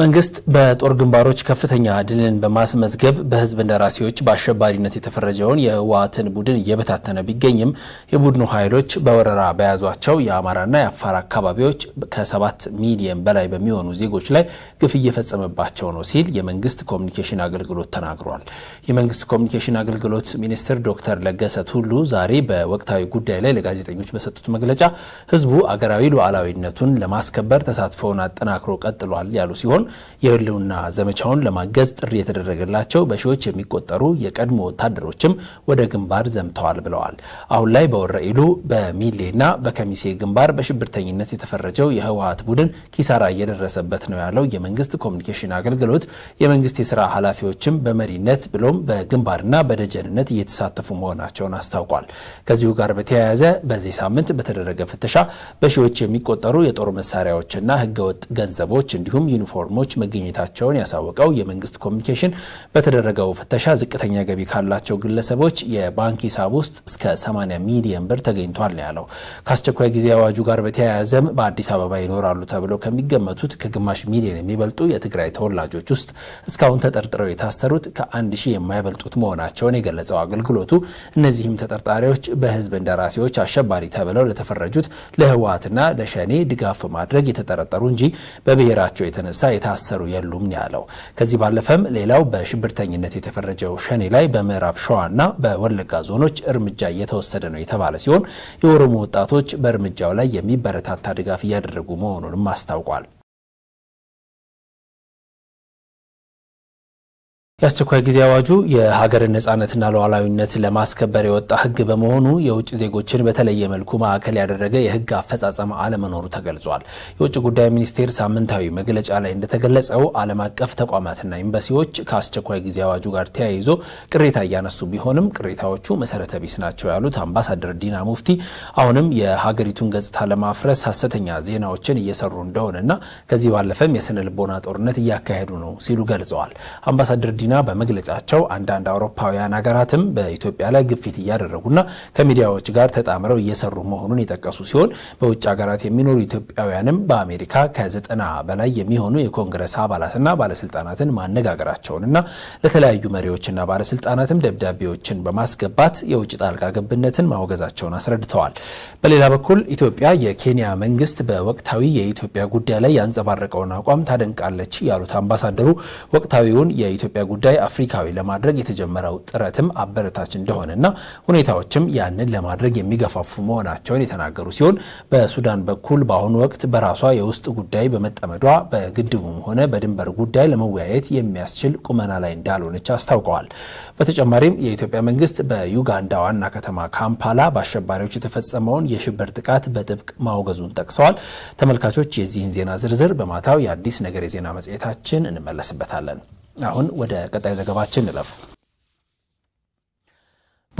መንግስት በጦር ግንባሮች ከፍተኛ ድልን በማስመዝገብ በህዝብ እንደራሴዎች በአሸባሪነት የተፈረጀውን የህወሓትን ቡድን እየበታተነ ቢገኝም የቡድኑ ኃይሎች በወረራ በያዟቸው የአማራና የአፋር አካባቢዎች ከሰባት ሚሊየን በላይ በሚሆኑ ዜጎች ላይ ግፍ እየፈጸመባቸው ነው ሲል የመንግስት ኮሚኒኬሽን አገልግሎት ተናግሯል። የመንግስት ኮሚኒኬሽን አገልግሎት ሚኒስትር ዶክተር ለገሰ ቱሉ ዛሬ በወቅታዊ ጉዳይ ላይ ለጋዜጠኞች በሰጡት መግለጫ ህዝቡ አገራዊ ሉዓላዊነቱን ለማስከበር ተሳትፎውን አጠናክሮ ቀጥሏል ያሉ ሲሆን የህልውና ዘመቻውን ለማገዝ ጥሪ የተደረገላቸው በሺዎች የሚቆጠሩ የቀድሞ ወታደሮችም ወደ ግንባር ዘምተዋል ብለዋል። አሁን ላይ በወረኢሉ በሚሌና በከሚሴ ግንባር በሽብርተኝነት የተፈረጀው የህወሀት ቡድን ኪሳራ እየደረሰበት ነው ያለው የመንግስት ኮሚኒኬሽን አገልግሎት የመንግስት የስራ ኃላፊዎችም በመሪነት ብሎም በግንባርና በደጀንነት እየተሳተፉ መሆናቸውን አስታውቋል። ከዚሁ ጋር በተያያዘ በዚህ ሳምንት በተደረገ ፍተሻ በሺዎች የሚቆጠሩ የጦር መሳሪያዎችና ህገወጥ ገንዘቦች እንዲሁም ዩኒፎርሞ ፊርሞች መገኘታቸውን ያሳወቀው የመንግስት ኮሚኒኬሽን በተደረገው ፍተሻ ዝቅተኛ ገቢ ካላቸው ግለሰቦች የባንክ ሂሳብ ውስጥ እስከ 80 ሚሊዮን ብር ተገኝቷል ነው ያለው። ከአስቸኳይ ጊዜ አዋጁ ጋር በተያያዘም በአዲስ አበባ ይኖራሉ ተብሎ ከሚገመቱት ከግማሽ ሚሊዮን የሚበልጡ የትግራይ ተወላጆች ውስጥ እስካሁን ተጠርጥረው የታሰሩት ከአንድ ሺህ የማይበልጡት መሆናቸውን የገለጸው አገልግሎቱ እነዚህም ተጠርጣሪዎች በህዝብ እንደራሴዎች አሸባሪ ተብለው ለተፈረጁት ለህወሀትና ለሸኔ ድጋፍ ማድረግ የተጠረጠሩ እንጂ በብሔራቸው የተነሳ የታ የታሰሩ የሉም ያለው። ከዚህ ባለፈም ሌላው በሽብርተኝነት የተፈረጀው ሸኔ ላይ በምዕራብ ሸዋና በወለጋ ዞኖች እርምጃ እየተወሰደ ነው የተባለ ሲሆን የኦሮሞ ወጣቶች በእርምጃው ላይ የሚበረታታ ድጋፍ እያደረጉ መሆኑንም አስታውቋል። የአስቸኳይ ጊዜ አዋጁ የሀገርን ነጻነትና ሉዓላዊነት ለማስከበር የወጣ ሕግ በመሆኑ የውጭ ዜጎችን በተለየ መልኩ ማዕከል ያደረገ የሕግ አፈጻጸም አለመኖሩ ተገልጿል። የውጭ ጉዳይ ሚኒስቴር ሳምንታዊ መግለጫ ላይ እንደተገለጸው ዓለም አቀፍ ተቋማትና ኤምባሲዎች ከአስቸኳይ ጊዜ አዋጁ ጋር ተያይዞ ቅሬታ እያነሱ ቢሆንም ቅሬታዎቹ መሰረተ ቢስ ናቸው ያሉት አምባሳደር ዲና ሙፍቲ አሁንም የሀገሪቱን ገጽታ ለማፍረስ ሀሰተኛ ዜናዎችን እየሰሩ እንደሆነና ከዚህ ባለፈም የስነ ልቦና ጦርነት እያካሄዱ ነው ሲሉ ገልጸዋል። አምባሳደር መዲና በመግለጫቸው አንዳንድ አውሮፓውያን ሀገራትም በኢትዮጵያ ላይ ግፊት እያደረጉና ከሚዲያዎች ጋር ተጣምረው እየሰሩ መሆኑን የጠቀሱ ሲሆን በውጭ ሀገራት የሚኖሩ ኢትዮጵያውያንም በአሜሪካ ከዘጠና በላይ የሚሆኑ የኮንግረስ አባላትና ባለስልጣናትን ማነጋገራቸውንና ለተለያዩ መሪዎችና ባለስልጣናትም ደብዳቤዎችን በማስገባት የውጭ ጣልቃ ገብነትን ማውገዛቸውን አስረድተዋል። በሌላ በኩል ኢትዮጵያ የኬንያ መንግስት በወቅታዊ የኢትዮጵያ ጉዳይ ላይ ያንጸባረቀውን አቋም ታደንቃለች ያሉት አምባሳደሩ ወቅታዊውን የኢትዮጵያ ጉዳይ አፍሪካዊ ለማድረግ የተጀመረው ጥረትም አበረታች እንደሆነና ሁኔታዎችም ያንን ለማድረግ የሚገፋፉ መሆናቸውን የተናገሩ ሲሆን በሱዳን በኩል በአሁኑ ወቅት በራሷ የውስጥ ጉዳይ በመጠመዷ በግድቡም ሆነ በድንበር ጉዳይ ለመወያየት የሚያስችል ቁመና ላይ እንዳልሆነች አስታውቀዋል። በተጨማሪም የኢትዮጵያ መንግስት በዩጋንዳ ዋና ከተማ ካምፓላ በአሸባሪዎች የተፈጸመውን የሽብር ጥቃት በጥብቅ ማውገዙን ጠቅሰዋል። ተመልካቾች የዚህን ዜና ዝርዝር በማታው የአዲስ ነገር የዜና መጽሔታችን እንመለስበታለን። አሁን ወደ ቀጣይ ዘገባችን እንለፍ።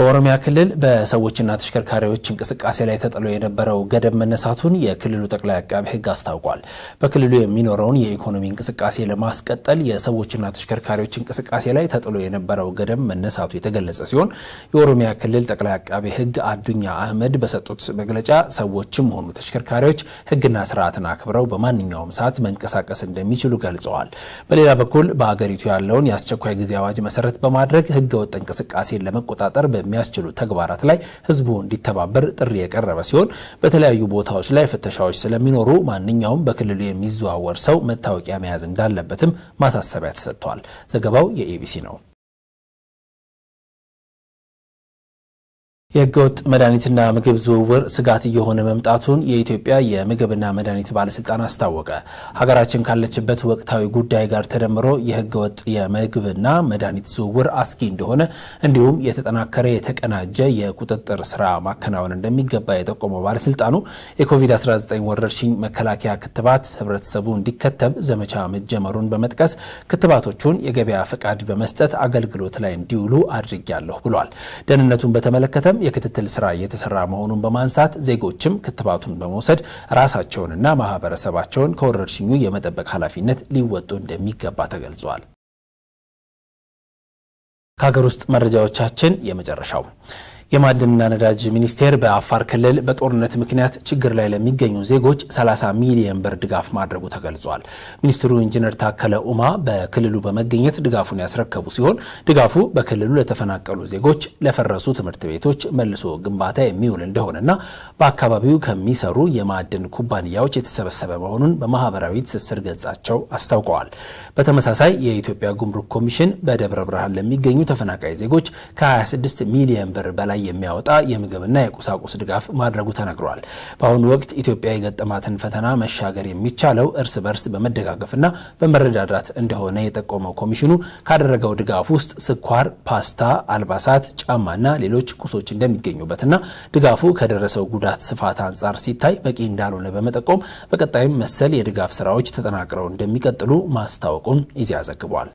በኦሮሚያ ክልል በሰዎችና ተሽከርካሪዎች እንቅስቃሴ ላይ ተጥሎ የነበረው ገደብ መነሳቱን የክልሉ ጠቅላይ አቃቢ ሕግ አስታውቋል። በክልሉ የሚኖረውን የኢኮኖሚ እንቅስቃሴ ለማስቀጠል የሰዎችና ተሽከርካሪዎች እንቅስቃሴ ላይ ተጥሎ የነበረው ገደብ መነሳቱ የተገለጸ ሲሆን የኦሮሚያ ክልል ጠቅላይ አቃቢ ሕግ አዱኛ አህመድ በሰጡት መግለጫ ሰዎችም ሆኑ ተሽከርካሪዎች ሕግና ስርዓትን አክብረው በማንኛውም ሰዓት መንቀሳቀስ እንደሚችሉ ገልጸዋል። በሌላ በኩል በአገሪቱ ያለውን የአስቸኳይ ጊዜ አዋጅ መሰረት በማድረግ ህገወጥ እንቅስቃሴን ለመቆጣጠር በ የሚያስችሉ ተግባራት ላይ ህዝቡ እንዲተባበር ጥሪ የቀረበ ሲሆን በተለያዩ ቦታዎች ላይ ፍተሻዎች ስለሚኖሩ ማንኛውም በክልሉ የሚዘዋወር ሰው መታወቂያ መያዝ እንዳለበትም ማሳሰቢያ ተሰጥቷል። ዘገባው የኤቢሲ ነው። የህገወጥ መድኃኒትና ምግብ ዝውውር ስጋት እየሆነ መምጣቱን የኢትዮጵያ የምግብና መድኃኒት ባለስልጣን አስታወቀ። ሀገራችን ካለችበት ወቅታዊ ጉዳይ ጋር ተደምሮ የህገወጥ የምግብና መድኃኒት ዝውውር አስጊ እንደሆነ እንዲሁም የተጠናከረ የተቀናጀ የቁጥጥር ስራ ማከናወን እንደሚገባ የጠቆመው ባለስልጣኑ የኮቪድ-19 ወረርሽኝ መከላከያ ክትባት ህብረተሰቡ እንዲከተብ ዘመቻ መጀመሩን በመጥቀስ ክትባቶቹን የገበያ ፈቃድ በመስጠት አገልግሎት ላይ እንዲውሉ አድርጊያለሁ ብሏል። ደህንነቱን በተመለከተም ላይም የክትትል ስራ እየተሰራ መሆኑን በማንሳት ዜጎችም ክትባቱን በመውሰድ ራሳቸውንና ማህበረሰባቸውን ከወረርሽኙ የመጠበቅ ኃላፊነት ሊወጡ እንደሚገባ ተገልጿል። ከሀገር ውስጥ መረጃዎቻችን የመጨረሻው የማዕድንና ነዳጅ ሚኒስቴር በአፋር ክልል በጦርነት ምክንያት ችግር ላይ ለሚገኙ ዜጎች 30 ሚሊዮን ብር ድጋፍ ማድረጉ ተገልጿል። ሚኒስትሩ ኢንጂነር ታከለ ኡማ በክልሉ በመገኘት ድጋፉን ያስረከቡ ሲሆን ድጋፉ በክልሉ ለተፈናቀሉ ዜጎች፣ ለፈረሱ ትምህርት ቤቶች መልሶ ግንባታ የሚውል እንደሆነና በአካባቢው ከሚሰሩ የማዕድን ኩባንያዎች የተሰበሰበ መሆኑን በማህበራዊ ትስስር ገጻቸው አስታውቀዋል። በተመሳሳይ የኢትዮጵያ ጉምሩክ ኮሚሽን በደብረ ብርሃን ለሚገኙ ተፈናቃይ ዜጎች ከ26 ሚሊዮን ብር በላይ ላይ የሚያወጣ የምግብና የቁሳቁስ ድጋፍ ማድረጉ ተነግሯል። በአሁኑ ወቅት ኢትዮጵያ የገጠማትን ፈተና መሻገር የሚቻለው እርስ በርስ በመደጋገፍና በመረዳዳት እንደሆነ የጠቆመው ኮሚሽኑ ካደረገው ድጋፍ ውስጥ ስኳር፣ ፓስታ፣ አልባሳት፣ ጫማና ሌሎች ቁሶች እንደሚገኙበትና ድጋፉ ከደረሰው ጉዳት ስፋት አንጻር ሲታይ በቂ እንዳልሆነ በመጠቆም በቀጣይም መሰል የድጋፍ ስራዎች ተጠናክረው እንደሚቀጥሉ ማስታወቁን ኢዜአ ዘግቧል።